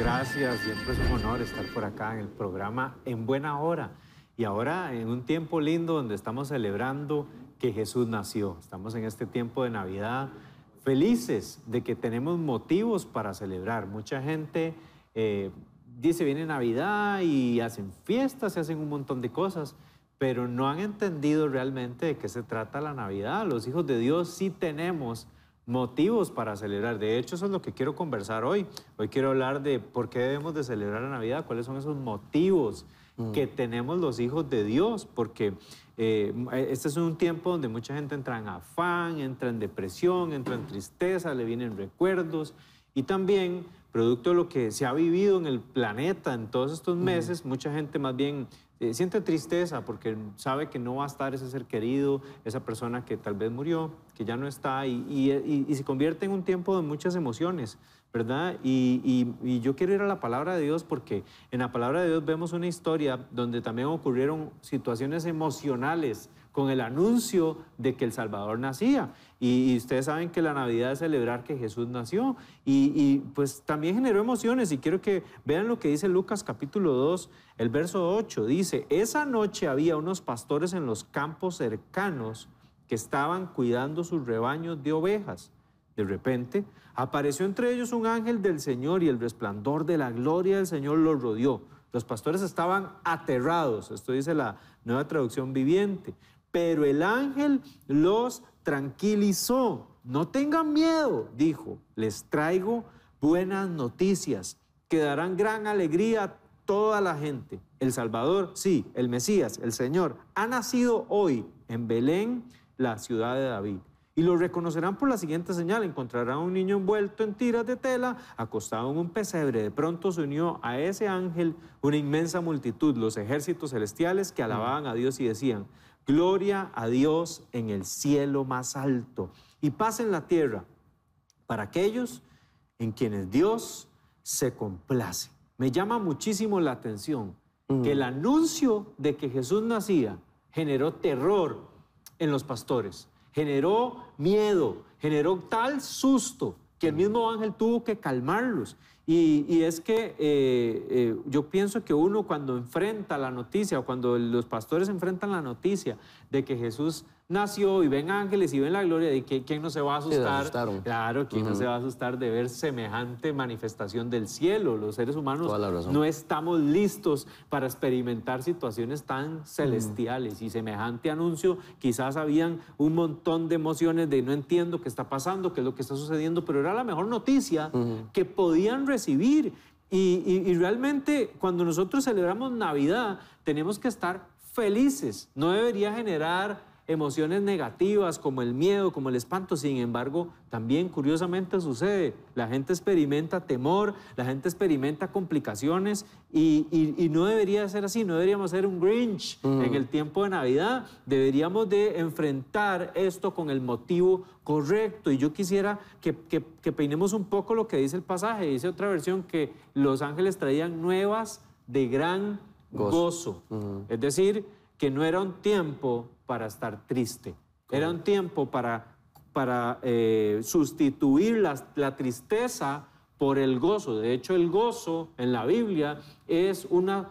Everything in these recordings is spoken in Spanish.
Gracias, siempre es pues un honor estar por acá en el programa En Buena Hora. Y ahora en un tiempo lindo donde estamos celebrando que Jesús nació. Estamos en este tiempo de Navidad felices de que tenemos motivos para celebrar. Mucha gente eh, dice viene Navidad y hacen fiestas, y hacen un montón de cosas, pero no han entendido realmente de qué se trata la Navidad. Los hijos de Dios sí tenemos motivos para celebrar. De hecho, eso es lo que quiero conversar hoy. Hoy quiero hablar de por qué debemos de celebrar la Navidad, cuáles son esos motivos mm. que tenemos los hijos de Dios, porque eh, este es un tiempo donde mucha gente entra en afán, entra en depresión, entra en tristeza, le vienen recuerdos y también producto de lo que se ha vivido en el planeta en todos estos mm. meses, mucha gente más bien eh, siente tristeza porque sabe que no va a estar ese ser querido, esa persona que tal vez murió, que ya no está, y, y se convierte en un tiempo de muchas emociones, ¿verdad? Y, yo quiero ir a la palabra de Dios porque en la palabra de Dios vemos una historia donde también ocurrieron situaciones emocionales con el anuncio de que el Salvador nacía. Y, ustedes saben que la Navidad es celebrar que Jesús nació. Y, y, pues también generó emociones. Y quiero que vean lo que dice Lucas capítulo 2, el verso 8. Dice, esa noche había unos pastores en los campos cercanos que estaban cuidando sus rebaños de ovejas. De repente, apareció entre ellos un ángel del Señor y el resplandor de la gloria del Señor los rodeó. Los pastores estaban aterrados, esto dice la nueva traducción viviente. Pero el ángel los tranquilizó. No tengan miedo, dijo, les traigo buenas noticias que darán gran alegría a toda la gente. El Salvador, sí, el Mesías, el Señor, ha nacido hoy en Belén, la ciudad de David. Y lo reconocerán por la siguiente señal. Encontrarán a un niño envuelto en tiras de tela, acostado en un pesebre. De pronto se unió a ese ángel una inmensa multitud, los ejércitos celestiales que alababan a Dios y decían, Gloria a Dios en el cielo más alto y paz en la tierra para aquellos en quienes Dios se complace. Me llama muchísimo la atención mm. que el anuncio de que Jesús nacía generó terror en los pastores, generó miedo, generó tal susto que el mismo ángel tuvo que calmarlos y, es que eh, eh, yo pienso que uno cuando enfrenta la noticia o cuando los pastores enfrentan la noticia de que Jesús nació y ven ángeles y ven la gloria, ¿de que, quién no se va a asustar? claro, ¿quién no se va a asustar de ver semejante manifestación del cielo? Los seres humanos no estamos listos para experimentar situaciones tan celestiales y semejante anuncio quizás habían un montón de emociones de no entiendo qué está pasando, qué es lo que está sucediendo, pero era la mejor noticia que podían recibir y realmente cuando nosotros celebramos Navidad tenemos que estar felices. No debería generar emociones negativas como el miedo, como el espanto. Sin embargo, también curiosamente sucede. La gente experimenta temor, la gente experimenta complicaciones y, no debería ser así. No deberíamos ser un Grinch mm. en el tiempo de Navidad. Deberíamos de enfrentar esto con el motivo correcto. Y yo quisiera que, peinemos un poco lo que dice el pasaje. Dice otra versión que los ángeles traían nuevas de gran gozo. Mm. Es decir, que no era un tiempo para estar triste, era un tiempo para, para eh, sustituir la, tristeza por el gozo. De hecho, el gozo en la Biblia es una,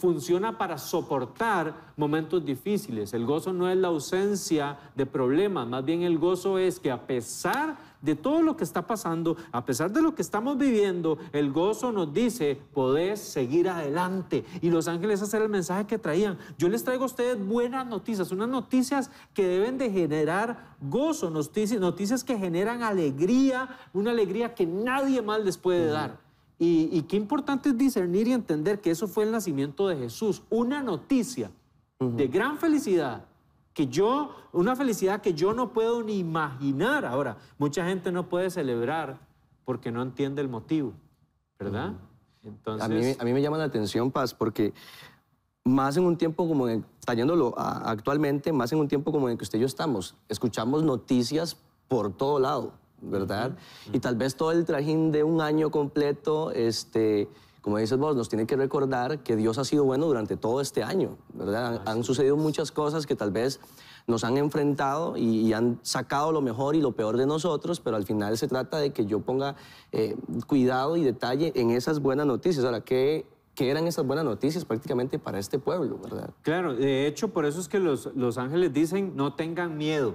funciona para soportar momentos difíciles. El gozo no es la ausencia de problemas, más bien el gozo es que a pesar de todo lo que está pasando, a pesar de lo que estamos viviendo, el gozo nos dice, podés seguir adelante. Y los ángeles era el mensaje que traían. Yo les traigo a ustedes buenas noticias, unas noticias que deben de generar gozo, noticias, noticias que generan alegría, una alegría que nadie más les puede dar. Y, qué importante es discernir y entender que eso fue el nacimiento de Jesús, una noticia de gran felicidad, que yo, una felicidad que yo no puedo ni imaginar. Ahora, mucha gente no puede celebrar porque no entiende el motivo, ¿verdad? Entonces... A mí, me llama la atención, Paz, porque más en un tiempo como en, actualmente, más en un tiempo como en el que usted y yo estamos, escuchamos noticias por todo lado, ¿verdad? Y tal vez todo el trajín de un año completo, este como dices vos, nos tiene que recordar que Dios ha sido bueno durante todo este año, ¿verdad? Han, sucedido muchas cosas que tal vez nos han enfrentado y, han sacado lo mejor y lo peor de nosotros, pero al final se trata de que yo ponga eh, cuidado y detalle en esas buenas noticias. Ahora, ¿qué, ¿qué, eran esas buenas noticias prácticamente para este pueblo, verdad? Claro, de hecho, por eso es que los, los ángeles dicen, no tengan miedo.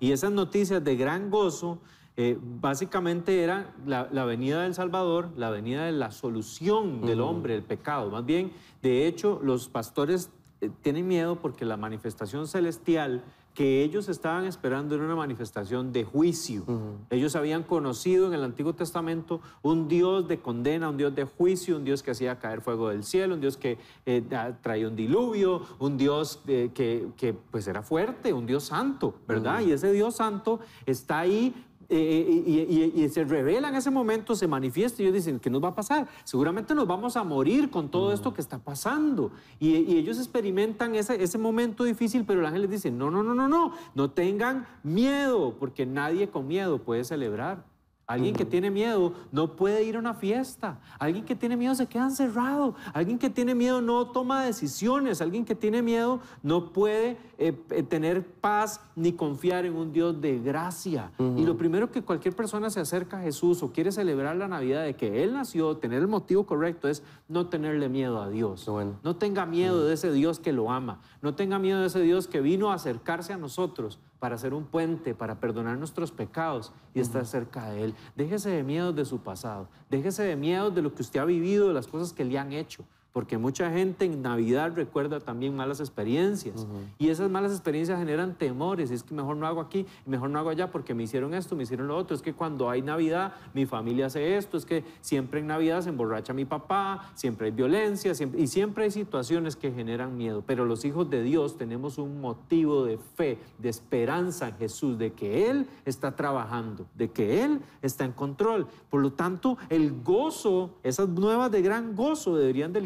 Y esas noticias de gran gozo eh, básicamente era la, venida del Salvador, la venida de la solución del hombre, el pecado. Más bien, de hecho, los pastores eh, tienen miedo porque la manifestación celestial que ellos estaban esperando era una manifestación de juicio. Ellos habían conocido en el Antiguo Testamento un Dios de condena, un Dios de juicio, un Dios que hacía caer fuego del cielo, un Dios que eh, traía un diluvio, un Dios que, pues era fuerte, un Dios santo, ¿verdad? Y ese Dios santo está ahí eh, eh, y, se revela en ese momento, se manifiesta y ellos dicen, ¿qué nos va a pasar? Seguramente nos vamos a morir con todo esto que está pasando. Y, ellos experimentan ese, ese momento difícil, pero el ángel les dice, no, no, no, no, no, no tengan miedo, porque nadie con miedo puede celebrar. Alguien que tiene miedo no puede ir a una fiesta. Alguien que tiene miedo se queda encerrado. Alguien que tiene miedo no toma decisiones. Alguien que tiene miedo no puede eh, eh, tener paz ni confiar en un Dios de gracia. Y lo primero que cualquier persona se acerca a Jesús o quiere celebrar la Navidad de que Él nació, tener el motivo correcto es no tenerle miedo a Dios. No tenga miedo de ese Dios que lo ama. No tenga miedo de ese Dios que vino a acercarse a nosotros para ser un puente, para perdonar nuestros pecados y estar cerca de Él. Déjese de miedo de su pasado, déjese de miedo de lo que usted ha vivido, de las cosas que le han hecho porque mucha gente en Navidad recuerda también malas experiencias y esas malas experiencias generan temores, es que mejor no hago aquí, mejor no hago allá porque me hicieron esto, me hicieron lo otro, es que cuando hay Navidad mi familia hace esto, es que siempre en Navidad se emborracha mi papá, siempre hay violencia siempre, y siempre hay situaciones que generan miedo, pero los hijos de Dios tenemos un motivo de fe, de esperanza en Jesús, de que Él está trabajando, de que Él está en control, por lo tanto el gozo, esas nuevas de gran gozo deberían de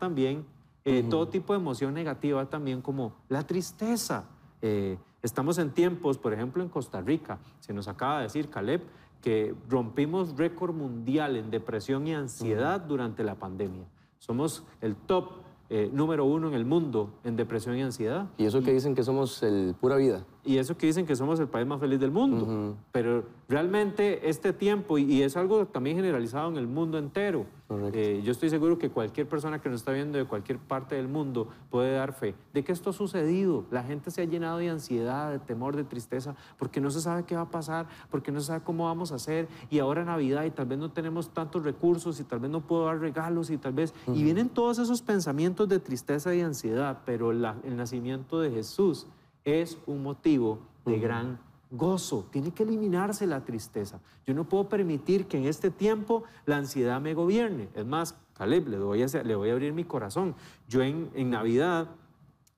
también eh, todo tipo de emoción negativa también como la tristeza. Eh, estamos en tiempos, por ejemplo, en Costa Rica, se nos acaba de decir, Caleb, que rompimos récord mundial en depresión y ansiedad durante la pandemia. Somos el top eh, número uno en el mundo en depresión y ansiedad. Y eso que dicen que somos el pura vida. Y eso que dicen que somos el país más feliz del mundo. Pero realmente este tiempo, y, es algo también generalizado en el mundo entero, eh, yo estoy seguro que cualquier persona que nos está viendo de cualquier parte del mundo puede dar fe de que esto ha sucedido. La gente se ha llenado de ansiedad, de temor, de tristeza, porque no se sabe qué va a pasar, porque no se sabe cómo vamos a hacer. Y ahora Navidad y tal vez no tenemos tantos recursos y tal vez no puedo dar regalos y tal vez... Y vienen todos esos pensamientos de tristeza y ansiedad, pero el nacimiento de Jesús es un motivo de gran gozo. Tiene que eliminarse la tristeza. Yo no puedo permitir que en este tiempo la ansiedad me gobierne. Es más, Caleb, le, voy a abrir mi corazón. Yo en, en Navidad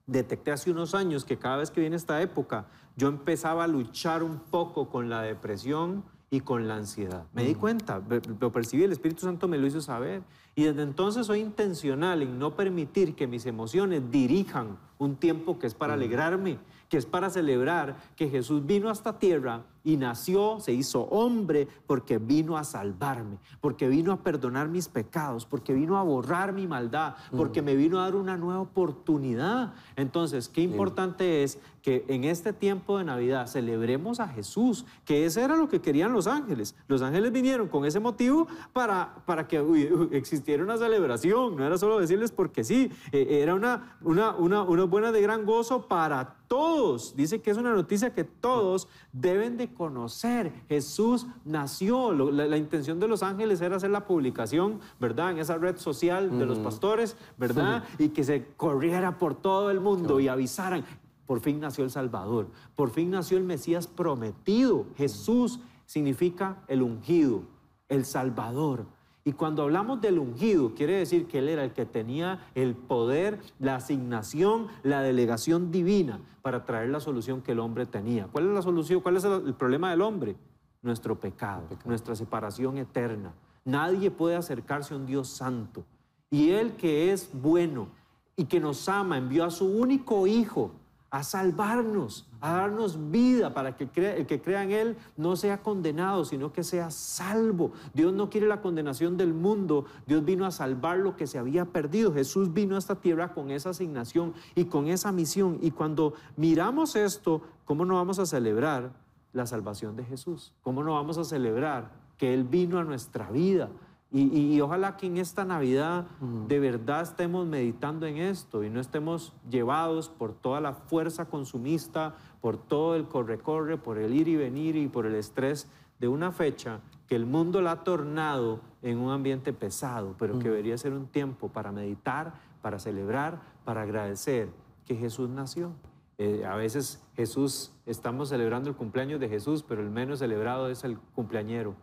detecté hace unos años que cada vez que viene esta época, yo empezaba a luchar un poco con la depresión y con la ansiedad. Me di cuenta, lo percibí, el Espíritu Santo me lo hizo saber. Y desde entonces soy intencional en no permitir que mis emociones dirijan un tiempo que es para alegrarme que es para celebrar que Jesús vino hasta tierra y nació, se hizo hombre porque vino a salvarme, porque vino a perdonar mis pecados, porque vino a borrar mi maldad, porque mm. me vino a dar una nueva oportunidad. Entonces, qué importante es que en este tiempo de Navidad celebremos a Jesús, que ese era lo que querían los ángeles. Los ángeles vinieron con ese motivo para, para que existiera una celebración, no era solo decirles porque sí, e, era una, una, una, una buena de gran gozo para todos. Dice que es una noticia que todos deben de conocer. Jesús nació. La, intención de los ángeles era hacer la publicación, ¿verdad? En esa red social de los pastores, ¿verdad? Y que se corriera por todo el mundo y avisaran. Por fin nació el Salvador. Por fin nació el Mesías prometido. Jesús significa el ungido, el Salvador. Y cuando hablamos del ungido, quiere decir que él era el que tenía el poder, la asignación, la delegación divina para traer la solución que el hombre tenía. ¿Cuál es la solución? ¿Cuál es el problema del hombre? Nuestro pecado, nuestra separación eterna. Nadie puede acercarse a un Dios santo. Y él que es bueno y que nos ama, envió a su único hijo a salvarnos, a darnos vida para que el que crea en Él no sea condenado, sino que sea salvo. Dios no quiere la condenación del mundo, Dios vino a salvar lo que se había perdido. Jesús vino a esta tierra con esa asignación y con esa misión. Y cuando miramos esto, ¿cómo no vamos a celebrar la salvación de Jesús? ¿Cómo no vamos a celebrar que Él vino a nuestra vida? Y, ojalá que en esta Navidad de verdad estemos meditando en esto y no estemos llevados por toda la fuerza consumista, por todo el corre-corre, por el ir y venir y por el estrés de una fecha que el mundo la ha tornado en un ambiente pesado, pero que debería ser un tiempo para meditar, para celebrar, para agradecer que Jesús nació. Eh, a veces Jesús, estamos celebrando el cumpleaños de Jesús, pero el menos celebrado es el cumpleañero.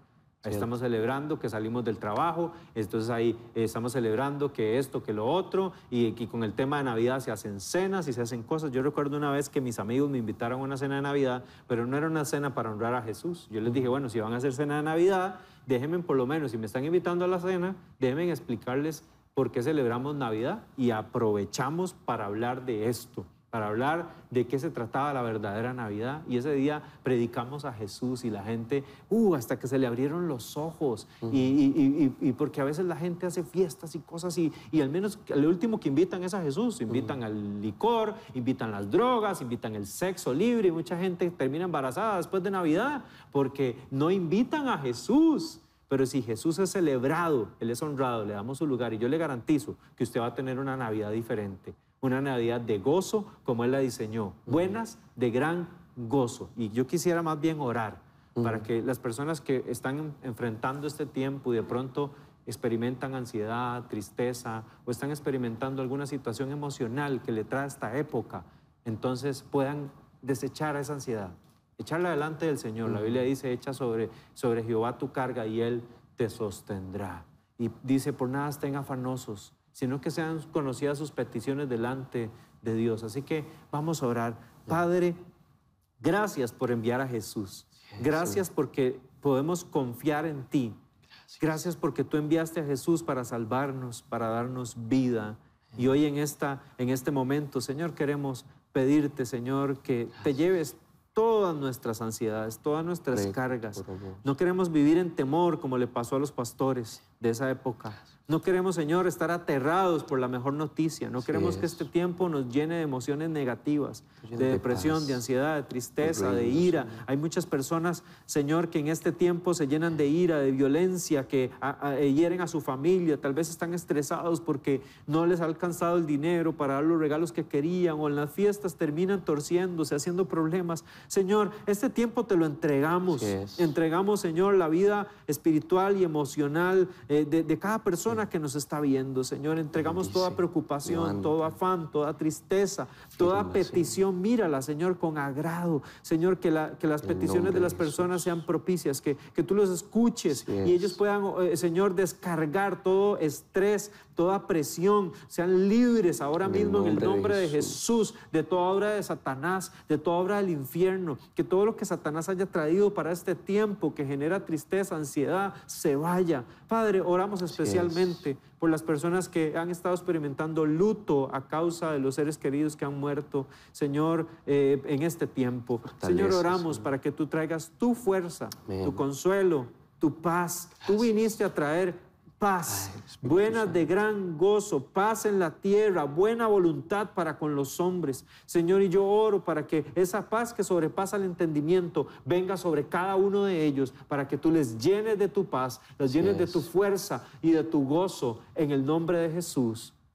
Estamos celebrando que salimos del trabajo, entonces ahí eh, estamos celebrando que esto, que lo otro, y, que con el tema de Navidad se hacen cenas y se hacen cosas. Yo recuerdo una vez que mis amigos me invitaron a una cena de Navidad, pero no era una cena para honrar a Jesús. Yo les dije, bueno, si van a hacer cena de Navidad, déjenme por lo menos, si me están invitando a la cena, déjenme explicarles por qué celebramos Navidad y aprovechamos para hablar de esto para hablar de qué se trataba la verdadera Navidad. Y ese día predicamos a Jesús y la gente, uh, hasta que se le abrieron los ojos. y, porque a veces la gente hace fiestas y cosas y, al menos lo último que invitan es a Jesús. Invitan al licor, invitan las drogas, invitan el sexo libre y mucha gente termina embarazada después de Navidad porque no invitan a Jesús. Pero si Jesús es celebrado, Él es honrado, le damos su lugar y yo le garantizo que usted va a tener una Navidad diferente una Navidad de gozo como Él la diseñó, buenas de gran gozo. Y yo quisiera más bien orar para que las personas que están enfrentando este tiempo y de pronto experimentan ansiedad, tristeza o están experimentando alguna situación emocional que le trae esta época, entonces puedan desechar esa ansiedad, echarla delante del Señor. La Biblia dice, echa sobre, sobre Jehová tu carga y Él te sostendrá. Y dice, por nada estén afanosos, sino que sean conocidas sus peticiones delante de Dios. Así que vamos a orar. Padre, gracias por enviar a Jesús. Gracias porque podemos confiar en ti. Gracias porque tú enviaste a Jesús para salvarnos, para darnos vida. Y hoy en, esta, en este momento, Señor, queremos pedirte, Señor, que te lleves todas nuestras ansiedades, todas nuestras cargas. No queremos vivir en temor como le pasó a los pastores de esa época, no queremos, Señor, estar aterrados por la mejor noticia. No queremos que este tiempo nos llene de emociones negativas, de depresión, de, ansiedad, de tristeza, de ira. Hay muchas personas, Señor, que en este tiempo se llenan de ira, de violencia, que eh, hieren a su familia. Tal vez están estresados porque no les ha alcanzado el dinero para dar los regalos que querían o en las fiestas terminan torciéndose, haciendo problemas. Señor, este tiempo te lo entregamos. Entregamos, Señor, la vida espiritual y emocional eh, de cada persona que nos está viendo, Señor. Entregamos toda preocupación, todo afán, toda tristeza, toda petición. Mírala, Señor, con agrado. Señor, que, que las peticiones de las personas sean propicias, que, tú los escuches y ellos puedan, eh, Señor, descargar todo estrés, toda presión, sean libres ahora mismo en el nombre de Jesús. de toda obra de Satanás, de toda obra del infierno, que todo lo que Satanás haya traído para este tiempo que genera tristeza, ansiedad, se vaya. Padre, oramos especialmente por las personas que han estado experimentando luto a causa de los seres queridos que han muerto, Señor, eh, en este tiempo. Señor, oramos para que tú traigas tu fuerza, tu consuelo, tu paz. Tú viniste a traer paz, buenas de gran gozo, paz en la tierra, buena voluntad para con los hombres. Señor, y yo oro para que esa paz que sobrepasa el entendimiento venga sobre cada uno de ellos, para que tú les llenes de tu paz, les llenes de tu fuerza y de tu gozo en el nombre de Jesús.